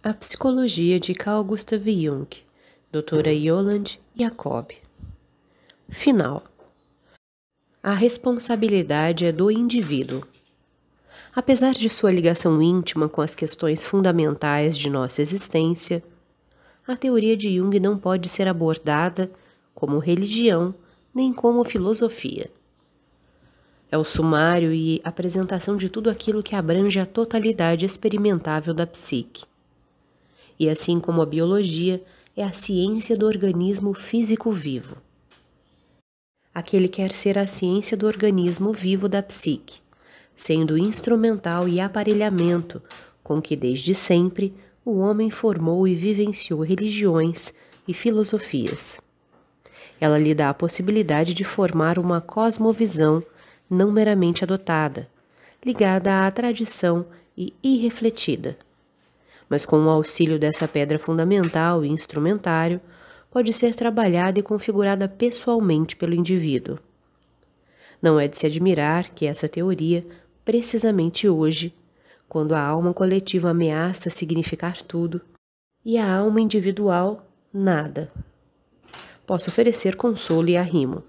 A Psicologia de Carl Gustav Jung, doutora Yolande Jacob. Final. A responsabilidade é do indivíduo. Apesar de sua ligação íntima com as questões fundamentais de nossa existência, a teoria de Jung não pode ser abordada como religião nem como filosofia. É o sumário e apresentação de tudo aquilo que abrange a totalidade experimentável da psique e assim como a biologia, é a ciência do organismo físico vivo. Aquele quer ser a ciência do organismo vivo da psique, sendo instrumental e aparelhamento com que desde sempre o homem formou e vivenciou religiões e filosofias. Ela lhe dá a possibilidade de formar uma cosmovisão não meramente adotada, ligada à tradição e irrefletida mas com o auxílio dessa pedra fundamental e instrumentário, pode ser trabalhada e configurada pessoalmente pelo indivíduo. Não é de se admirar que essa teoria, precisamente hoje, quando a alma coletiva ameaça significar tudo e a alma individual nada, possa oferecer consolo e arrimo.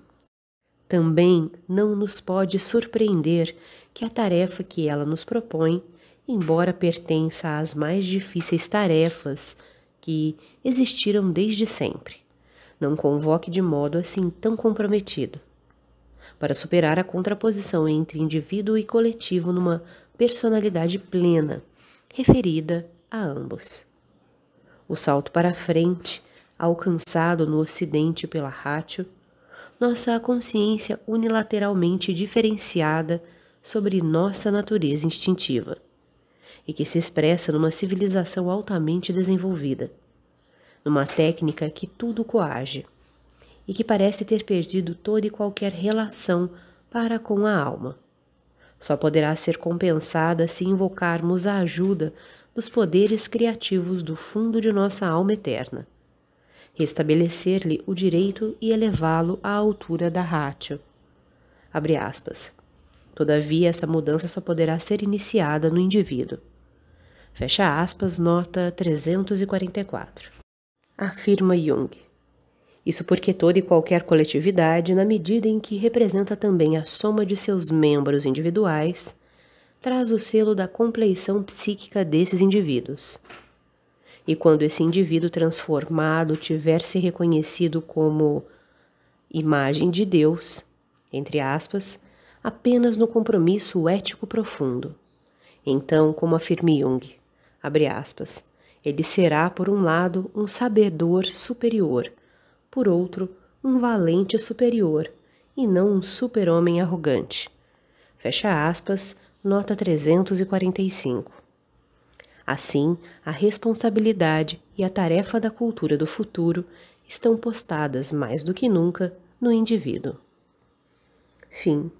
Também não nos pode surpreender que a tarefa que ela nos propõe embora pertença às mais difíceis tarefas que existiram desde sempre. Não convoque de modo assim tão comprometido. Para superar a contraposição entre indivíduo e coletivo numa personalidade plena, referida a ambos. O salto para a frente, alcançado no Ocidente pela Ratio, nossa consciência unilateralmente diferenciada sobre nossa natureza instintiva e que se expressa numa civilização altamente desenvolvida, numa técnica que tudo coage e que parece ter perdido toda e qualquer relação para com a alma. Só poderá ser compensada se invocarmos a ajuda dos poderes criativos do fundo de nossa alma eterna, restabelecer-lhe o direito e elevá-lo à altura da ratio. Abre aspas. Todavia, essa mudança só poderá ser iniciada no indivíduo. Fecha aspas, nota 344. Afirma Jung. Isso porque toda e qualquer coletividade, na medida em que representa também a soma de seus membros individuais, traz o selo da compleição psíquica desses indivíduos. E quando esse indivíduo transformado tiver se reconhecido como imagem de Deus, entre aspas, apenas no compromisso ético profundo. Então, como afirma Jung, abre aspas, ele será, por um lado, um sabedor superior, por outro, um valente superior, e não um super-homem arrogante. Fecha aspas, nota 345. Assim, a responsabilidade e a tarefa da cultura do futuro estão postadas mais do que nunca no indivíduo. Fim.